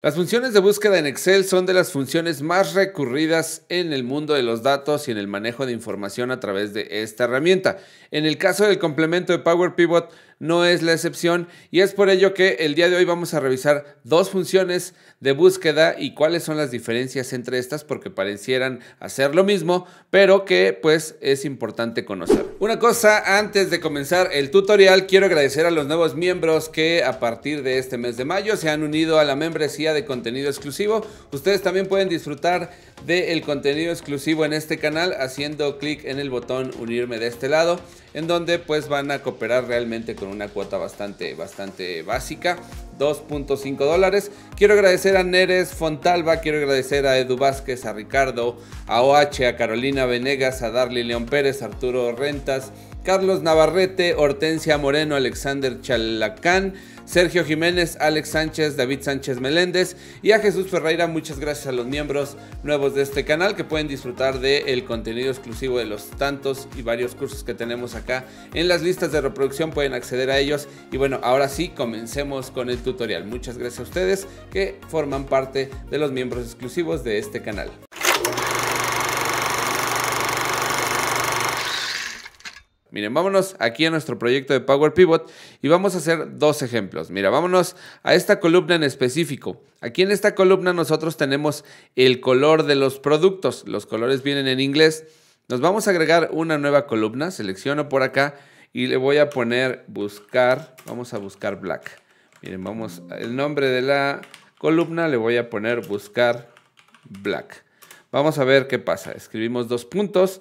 Las funciones de búsqueda en Excel son de las funciones más recurridas en el mundo de los datos y en el manejo de información a través de esta herramienta. En el caso del complemento de Power Pivot, no es la excepción y es por ello que el día de hoy vamos a revisar dos funciones de búsqueda y cuáles son las diferencias entre estas porque parecieran hacer lo mismo, pero que pues es importante conocer. Una cosa antes de comenzar el tutorial, quiero agradecer a los nuevos miembros que a partir de este mes de mayo se han unido a la membresía de contenido exclusivo. Ustedes también pueden disfrutar del contenido exclusivo en este canal haciendo clic en el botón unirme de este lado en donde pues van a cooperar realmente con una cuota bastante, bastante básica. 2.5 dólares. Quiero agradecer a Neres Fontalba, quiero agradecer a Edu Vázquez, a Ricardo, a OH, a Carolina Venegas, a Darly León Pérez, Arturo Rentas, Carlos Navarrete, Hortensia Moreno, Alexander Chalacán, Sergio Jiménez, Alex Sánchez, David Sánchez Meléndez y a Jesús Ferreira. Muchas gracias a los miembros nuevos de este canal que pueden disfrutar del contenido exclusivo de los tantos y varios cursos que tenemos acá en las listas de reproducción. Pueden acceder a ellos. Y bueno, ahora sí, comencemos con el tutorial. Muchas gracias a ustedes que forman parte de los miembros exclusivos de este canal. Miren, vámonos aquí a nuestro proyecto de Power Pivot y vamos a hacer dos ejemplos. Mira, vámonos a esta columna en específico. Aquí en esta columna nosotros tenemos el color de los productos. Los colores vienen en inglés. Nos vamos a agregar una nueva columna. Selecciono por acá y le voy a poner buscar. Vamos a buscar black. Miren, vamos, el nombre de la columna le voy a poner buscar black. Vamos a ver qué pasa. Escribimos dos puntos.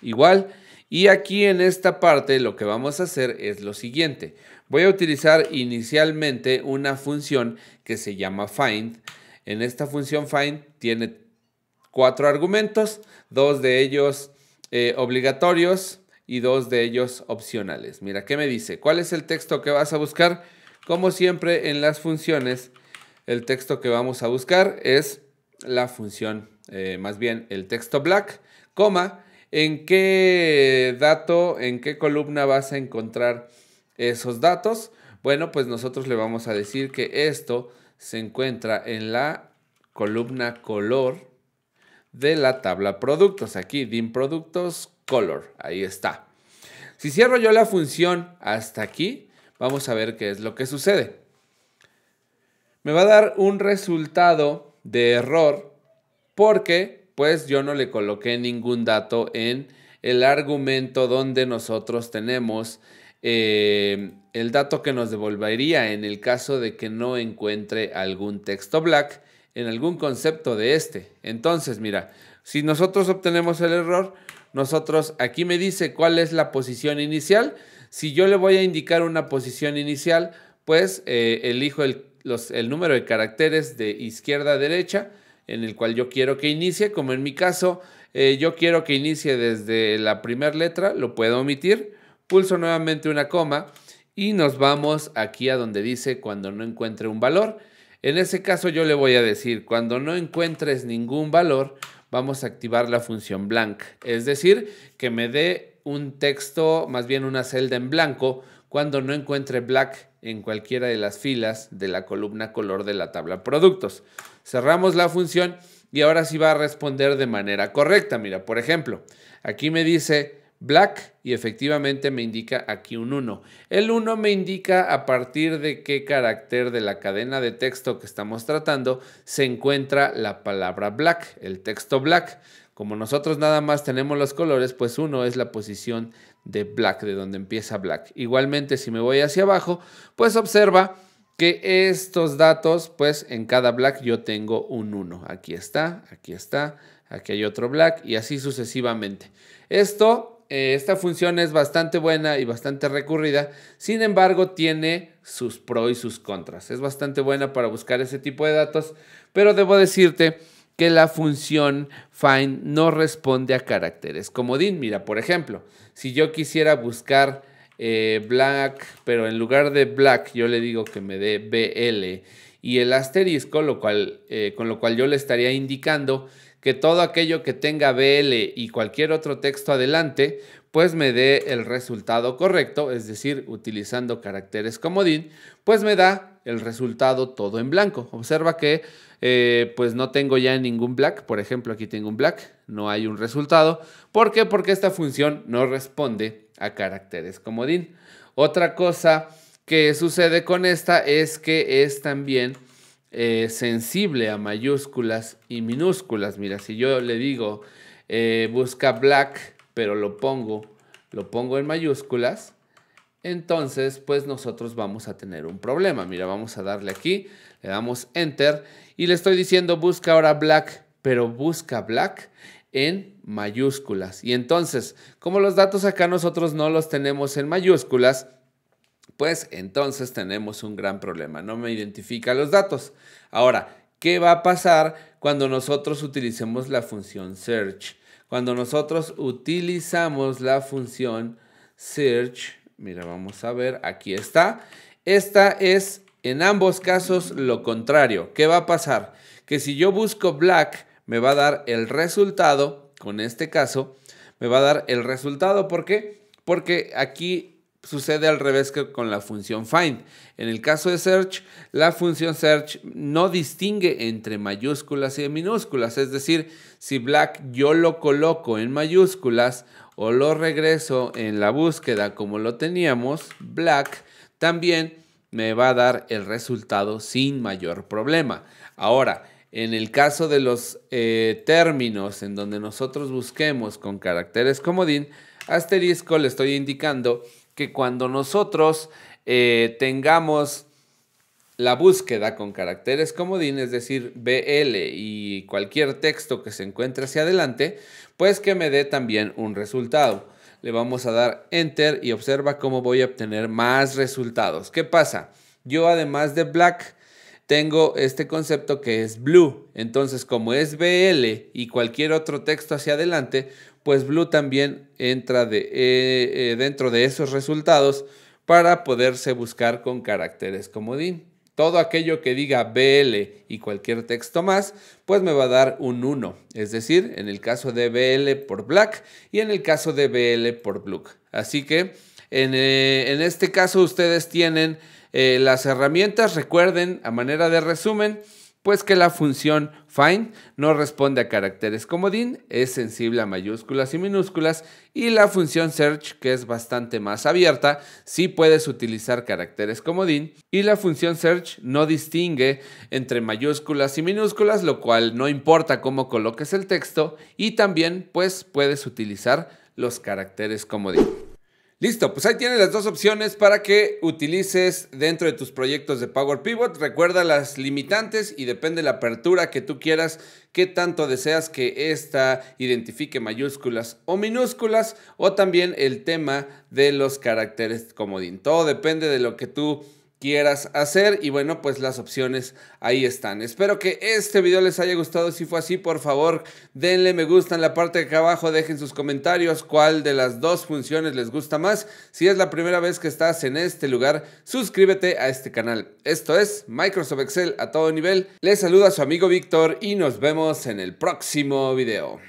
Igual. Y aquí en esta parte lo que vamos a hacer es lo siguiente. Voy a utilizar inicialmente una función que se llama find. En esta función find tiene cuatro argumentos, dos de ellos eh, obligatorios y dos de ellos opcionales. Mira, ¿qué me dice? ¿Cuál es el texto que vas a buscar? Como siempre en las funciones, el texto que vamos a buscar es la función, eh, más bien el texto black, coma, ¿En qué dato, en qué columna vas a encontrar esos datos? Bueno, pues nosotros le vamos a decir que esto se encuentra en la columna color de la tabla productos. Aquí, DIM productos, color. Ahí está. Si cierro yo la función hasta aquí, vamos a ver qué es lo que sucede. Me va a dar un resultado de error porque pues yo no le coloqué ningún dato en el argumento donde nosotros tenemos eh, el dato que nos devolvería en el caso de que no encuentre algún texto black en algún concepto de este. Entonces, mira, si nosotros obtenemos el error, nosotros aquí me dice cuál es la posición inicial. Si yo le voy a indicar una posición inicial, pues eh, elijo el número de caracteres de izquierda a derecha en el cual yo quiero que inicie, como en mi caso, eh, yo quiero que inicie desde la primera letra, lo puedo omitir, pulso nuevamente una coma y nos vamos aquí a donde dice cuando no encuentre un valor. En ese caso yo le voy a decir, cuando no encuentres ningún valor, vamos a activar la función blank, es decir, que me dé un texto, más bien una celda en blanco cuando no encuentre black en cualquiera de las filas de la columna color de la tabla productos. Cerramos la función y ahora sí va a responder de manera correcta. Mira, por ejemplo, aquí me dice black y efectivamente me indica aquí un 1. El 1 me indica a partir de qué carácter de la cadena de texto que estamos tratando se encuentra la palabra black, el texto black. Como nosotros nada más tenemos los colores, pues uno es la posición de black, de donde empieza black. Igualmente, si me voy hacia abajo, pues observa que estos datos, pues en cada black yo tengo un 1. Aquí está, aquí está, aquí hay otro black y así sucesivamente. Esto, eh, esta función es bastante buena y bastante recurrida, sin embargo tiene sus pros y sus contras. Es bastante buena para buscar ese tipo de datos, pero debo decirte que la función find no responde a caracteres Como din, Mira, por ejemplo, si yo quisiera buscar eh, black, pero en lugar de black yo le digo que me dé BL y el asterisco, lo cual, eh, con lo cual yo le estaría indicando que todo aquello que tenga BL y cualquier otro texto adelante, pues me dé el resultado correcto, es decir, utilizando caracteres comodín, pues me da el resultado todo en blanco. Observa que eh, pues no tengo ya ningún black, por ejemplo aquí tengo un black, no hay un resultado. ¿Por qué? Porque esta función no responde a caracteres comodín. Otra cosa que sucede con esta es que es también eh, sensible a mayúsculas y minúsculas. Mira, si yo le digo eh, busca black pero lo pongo, lo pongo en mayúsculas, entonces pues nosotros vamos a tener un problema. Mira, vamos a darle aquí, le damos enter y le estoy diciendo busca ahora black, pero busca black en mayúsculas. Y entonces, como los datos acá nosotros no los tenemos en mayúsculas, pues entonces tenemos un gran problema. No me identifica los datos. Ahora, ¿qué va a pasar cuando nosotros utilicemos la función search? Cuando nosotros utilizamos la función search, mira, vamos a ver, aquí está. Esta es en ambos casos lo contrario. ¿Qué va a pasar? Que si yo busco black, me va a dar el resultado, con este caso, me va a dar el resultado. ¿Por qué? Porque aquí sucede al revés que con la función find. En el caso de search, la función search no distingue entre mayúsculas y minúsculas, es decir, si black yo lo coloco en mayúsculas o lo regreso en la búsqueda como lo teníamos, black, también me va a dar el resultado sin mayor problema. Ahora, en el caso de los eh, términos en donde nosotros busquemos con caracteres comodín, asterisco le estoy indicando que cuando nosotros eh, tengamos la búsqueda con caracteres comodín, es decir, BL y cualquier texto que se encuentre hacia adelante, pues que me dé también un resultado. Le vamos a dar Enter y observa cómo voy a obtener más resultados. ¿Qué pasa? Yo además de Black tengo este concepto que es blue. Entonces, como es BL y cualquier otro texto hacia adelante, pues blue también entra eh, eh, dentro de esos resultados para poderse buscar con caracteres como comodín. Todo aquello que diga BL y cualquier texto más, pues me va a dar un 1. Es decir, en el caso de BL por black y en el caso de BL por blue. Así que eh, en, este caso ustedes tienen eh, las herramientas. Recuerden, a manera de resumen, pues que la función find no responde a caracteres comodín, es sensible a mayúsculas y minúsculas, y la función search, que es bastante más abierta, sí puedes utilizar caracteres comodín, y la función search no distingue entre mayúsculas y minúsculas, lo cual no importa cómo coloques el texto, y también pues puedes utilizar los caracteres comodín. Listo, pues ahí tienes las dos opciones para que utilices dentro de tus proyectos de Power Pivot. Recuerda las limitantes y depende la apertura que tú quieras, qué tanto deseas que ésta identifique mayúsculas o minúsculas, o también el tema de los caracteres comodín. Todo depende de lo que tú quieras hacer. Y bueno, pues las opciones ahí están. Espero que este video les haya gustado. Si fue así, por favor, denle me gusta en la parte de acá abajo. Dejen sus comentarios cuál de las dos funciones les gusta más. Si es la primera vez que estás en este lugar, suscríbete a este canal. Esto es Microsoft Excel a todo nivel. Les saluda su amigo Víctor y nos vemos en el próximo video.